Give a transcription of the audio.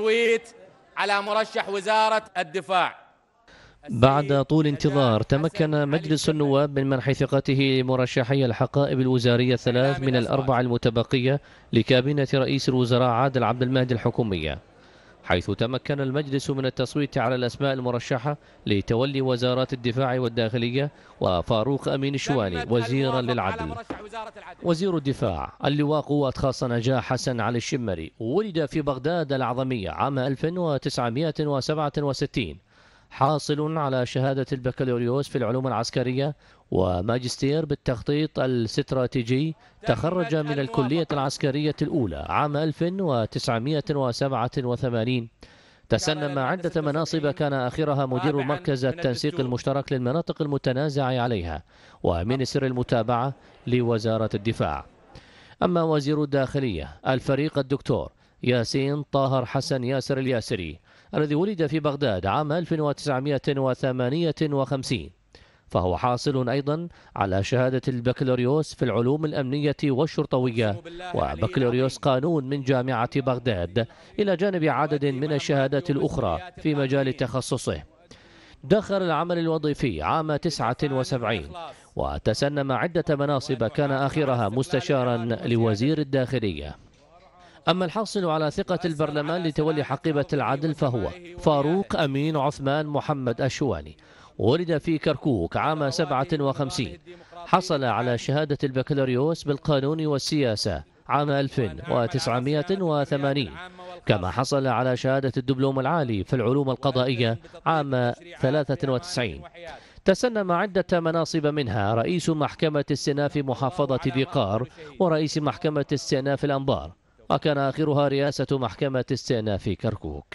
التصويت على مرشح وزارة الدفاع بعد طول انتظار تمكن مجلس النواب من منح ثقته لمرشحي الحقائب الوزارية الثلاث من الأربعة المتبقية لكابينة رئيس الوزراء عادل عبد المهدي الحكومية حيث تمكن المجلس من التصويت على الأسماء المرشحة لتولي وزارات الدفاع والداخلية وفاروق أمين الشواني وزيرا للعدل وزير الدفاع اللواء قوات خاصة نجاح حسن علي الشمري ولد في بغداد العظمية عام 1967 حاصل على شهادة البكالوريوس في العلوم العسكرية وماجستير بالتخطيط الاستراتيجي تخرج من الكلية العسكرية الأولى عام 1987 تسنم عدة مناصب كان آخرها مدير مركز التنسيق المشترك للمناطق المتنازع عليها ومنسر المتابعة لوزارة الدفاع أما وزير الداخلية الفريق الدكتور ياسين طاهر حسن ياسر الياسري الذي ولد في بغداد عام 1958 فهو حاصل أيضا على شهادة البكالوريوس في العلوم الأمنية والشرطوية وبكالوريوس قانون من جامعة بغداد إلى جانب عدد من الشهادات الأخرى في مجال تخصصه دخل العمل الوظيفي عام 79 وتسنم عدة مناصب كان آخرها مستشارا لوزير الداخلية أما الحاصل على ثقة البرلمان لتولي حقيبة العدل فهو فاروق أمين عثمان محمد الشواني ولد في كركوك عام 57 حصل على شهادة البكالوريوس بالقانون والسياسة عام 1980 كما حصل على شهادة الدبلوم العالي في العلوم القضائية عام 93 تسنم عدة مناصب منها رئيس محكمة استئناف محافظة ذي قار ورئيس محكمة استئناف الأنبار وكان آخرها رئاسة محكمة استئناف كركوك